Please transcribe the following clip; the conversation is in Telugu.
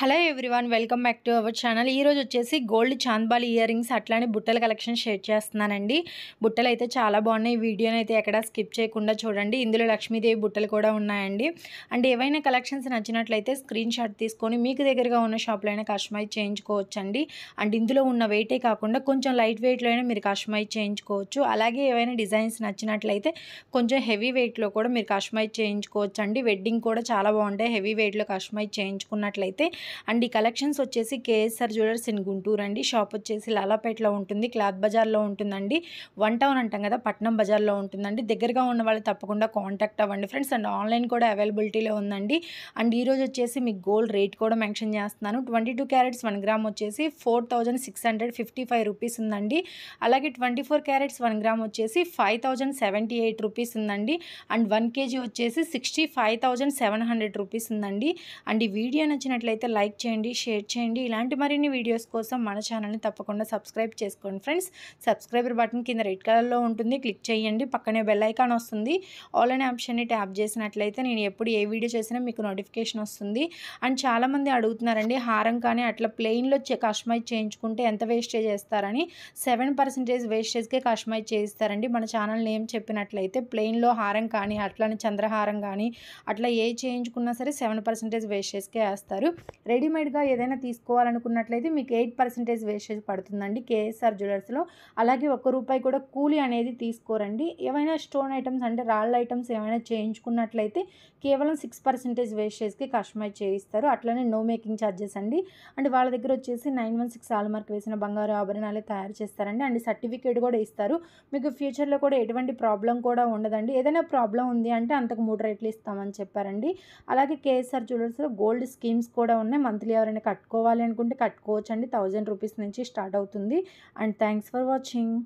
hello everyone welcome back to our channel ఈరోజు వచ్చేసి గోల్డ్ చాంద్బాల్ ఇయర్ రింగ్స్ అట్లానే బుట్టల కలెక్షన్ షేర్ చేస్తున్నానండి బుట్టలు అయితే చాలా బాగున్నాయి వీడియోని అయితే ఎక్కడ స్కిప్ చేయకుండా చూడండి ఇందులో లక్ష్మీదేవి బుట్టలు కూడా ఉన్నాయండి అండ్ ఏవైనా కలెక్షన్స్ నచ్చినట్లయితే స్క్రీన్ షాట్ తీసుకొని మీకు దగ్గరగా ఉన్న షాప్లో అయినా కస్టమైజ్ చేయించుకోవచ్చండి అండ్ ఇందులో ఉన్న వెయిటే కాకుండా కొంచెం లైట్ వెయిట్లో అయినా మీరు కస్టమైజ్ చేయించుకోవచ్చు అలాగే ఏవైనా డిజైన్స్ నచ్చినట్లయితే కొంచెం హెవీ వెయిట్లో కూడా మీరు కస్టమైజ్ చేయించుకోవచ్చండి వెడ్డింగ్ కూడా చాలా బాగుంటాయి హెవీ వెయిట్లో కస్టమైజ్ చేయించుకున్నట్లయితే అండ్ ఈ కలెక్షన్స్ వచ్చేసి కేఎస్ఆర్ జ్యువెలర్స్ ఇన్ గుంటూరు అండి షాప్ వచ్చేసి లాలాపేటలో ఉంటుంది క్లాత్ బజార్లో ఉంటుందండి వన్ టౌన్ అంటాం కదా పట్నం బజార్లో ఉంటుందండి దగ్గరగా ఉన్న వాళ్ళు తప్పకుండా కాంటాక్ట్ అవ్వండి ఫ్రెండ్స్ అండ్ ఆన్లైన్ కూడా అవైలబిలిటీలో ఉందండి అండ్ ఈరోజు వచ్చేసి మీకు గోల్డ్ రేట్ కూడా మెన్షన్ చేస్తున్నాను twenty two carats one gram వచ్చేసి four thousand six hundred fifty five rupees ఉందండి అలాగే twenty four carats one gram వచ్చేసి five thousand seventy eight rupees ఉందండి అండ్ వన్ కేజీ వచ్చేసి sixty five thousand seven hundred rupees ఉందండి అండ్ ఈ వీడియో నచ్చినట్లయితే లైక్ చేయండి షేర్ చేయండి ఇలాంటి మరిన్ని వీడియోస్ కోసం మన ఛానల్ని తప్పకుండా సబ్స్క్రైబ్ చేసుకోండి ఫ్రెండ్స్ సబ్స్క్రైబర్ బటన్ కింద రెడ్ కలర్లో ఉంటుంది క్లిక్ చేయండి పక్కనే బెల్ ఐకాన్ వస్తుంది ఆల్ అనే ఆప్షన్ని ట్యాప్ చేసినట్లయితే నేను ఎప్పుడు ఏ వీడియో చేసినా మీకు నోటిఫికేషన్ వస్తుంది అండ్ చాలామంది అడుగుతున్నారండి హారం కానీ అట్లా ప్లెయిన్లో కస్టమైజ్ చేయించుకుంటే ఎంత వేస్టేజ్ చేస్తారని సెవెన్ పర్సెంటేజ్ వేస్టేజ్కే కస్టమైజ్ చేయిస్తారండి మన ఛానల్ నేమ్ చెప్పినట్లయితే ప్లెయిన్లో హారం కానీ అట్లానే చంద్రహారం కానీ అట్లా ఏ చేయించుకున్నా సరే సెవెన్ పర్సెంటేజ్ వేస్టేజ్కే వేస్తారు రెడీమేడ్గా ఏదైనా తీసుకోవాలనుకున్నట్లయితే మీకు ఎయిట్ పర్సెంటేజ్ వేస్టేజ్ పడుతుందండి కేఎస్ఆర్ జ్యువెలర్స్లో అలాగే ఒక్క రూపాయి కూడా కూలీ అనేది తీసుకోరండి ఏమైనా స్టోన్ ఐటమ్స్ అంటే రాళ్ళ ఐటమ్స్ ఏమైనా చేయించుకున్నట్లయితే కేవలం సిక్స్ పర్సెంటేజ్ వేస్టేజ్కి కస్టమైజ్ చేయిస్తారు అట్లనే నో మేకింగ్ ఛార్జెస్ అండి అండ్ వాళ్ళ దగ్గర వచ్చేసి నైన్ వన్ సిక్స్ ఆల్మార్క్ వేసిన బంగారు ఆభరణాలే తయారు చేస్తారండి అండ్ సర్టిఫికేట్ కూడా ఇస్తారు మీకు ఫ్యూచర్లో కూడా ఎటువంటి ప్రాబ్లం కూడా ఉండదండి ఏదైనా ప్రాబ్లం ఉంది అంటే అంతకు మూడు రేట్లు ఇస్తామని చెప్పారండి అలాగే కేఎస్ఆర్ జ్యువెలర్స్లో గోల్డ్ స్కీమ్స్ కూడా ఉన్నాయి ఉన్నాయి మంత్లీ ఎవరైనా కట్టుకోవాలి అనుకుంటే కట్టుకోవచ్చు అండి థౌజండ్ రూపీస్ నుంచి స్టార్ట్ అవుతుంది అండ్ థ్యాంక్స్ ఫర్ వాచింగ్